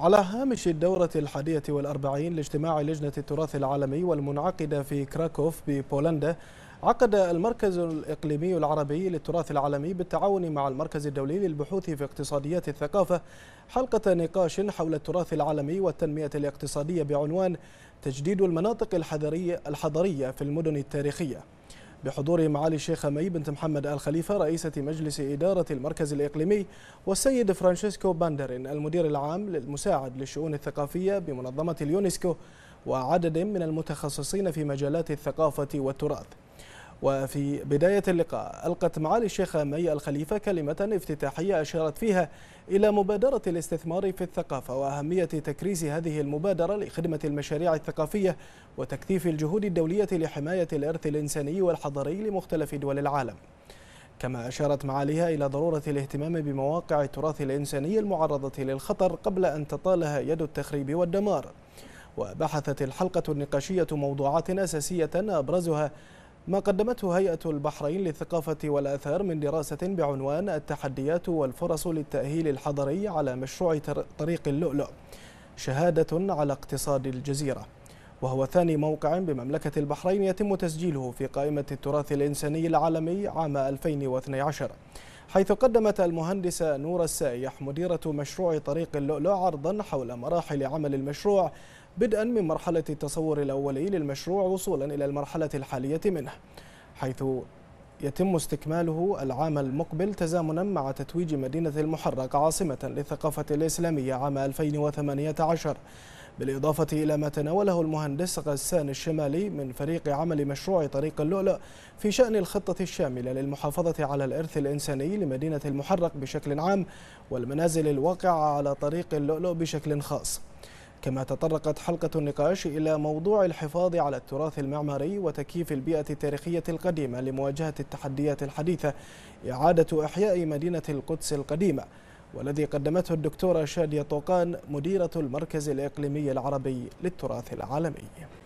على هامش الدورة الحادية والأربعين لاجتماع لجنة التراث العالمي والمنعقدة في كراكوف ببولندا عقد المركز الإقليمي العربي للتراث العالمي بالتعاون مع المركز الدولي للبحوث في اقتصاديات الثقافة حلقة نقاش حول التراث العالمي والتنمية الاقتصادية بعنوان تجديد المناطق الحضرية في المدن التاريخية بحضور معالي الشيخة مي بنت محمد آل خليفة رئيسة مجلس إدارة المركز الإقليمي والسيد فرانشيسكو باندرين المدير العام المساعد للشؤون الثقافية بمنظمة اليونسكو وعدد من المتخصصين في مجالات الثقافة والتراث وفي بداية اللقاء ألقت معالي الشيخة مي الخليفة كلمة افتتاحية أشارت فيها إلى مبادرة الاستثمار في الثقافة وأهمية تكريس هذه المبادرة لخدمة المشاريع الثقافية وتكثيف الجهود الدولية لحماية الإرث الإنساني والحضري لمختلف دول العالم كما أشارت معاليها إلى ضرورة الاهتمام بمواقع التراث الإنساني المعرضة للخطر قبل أن تطالها يد التخريب والدمار وبحثت الحلقة النقاشية موضوعات أساسية أبرزها ما قدمته هيئة البحرين للثقافة والآثار من دراسة بعنوان التحديات والفرص للتأهيل الحضري على مشروع طريق اللؤلؤ شهادة على اقتصاد الجزيرة وهو ثاني موقع بمملكة البحرين يتم تسجيله في قائمة التراث الإنساني العالمي عام 2012 حيث قدمت المهندسة نور السائح مديرة مشروع طريق اللؤلؤ عرضا حول مراحل عمل المشروع بدءا من مرحلة التصور الأولي للمشروع وصولا إلى المرحلة الحالية منه حيث يتم استكماله العام المقبل تزامنا مع تتويج مدينة المحرق عاصمة للثقافة الإسلامية عام 2018 بالإضافة إلى ما تناوله المهندس غسان الشمالي من فريق عمل مشروع طريق اللؤلؤ في شأن الخطة الشاملة للمحافظة على الإرث الإنساني لمدينة المحرق بشكل عام والمنازل الواقعة على طريق اللؤلؤ بشكل خاص كما تطرقت حلقة النقاش إلى موضوع الحفاظ على التراث المعماري وتكييف البيئة التاريخية القديمة لمواجهة التحديات الحديثة إعادة إحياء مدينة القدس القديمة والذي قدمته الدكتورة شادية طوقان مديرة المركز الإقليمي العربي للتراث العالمي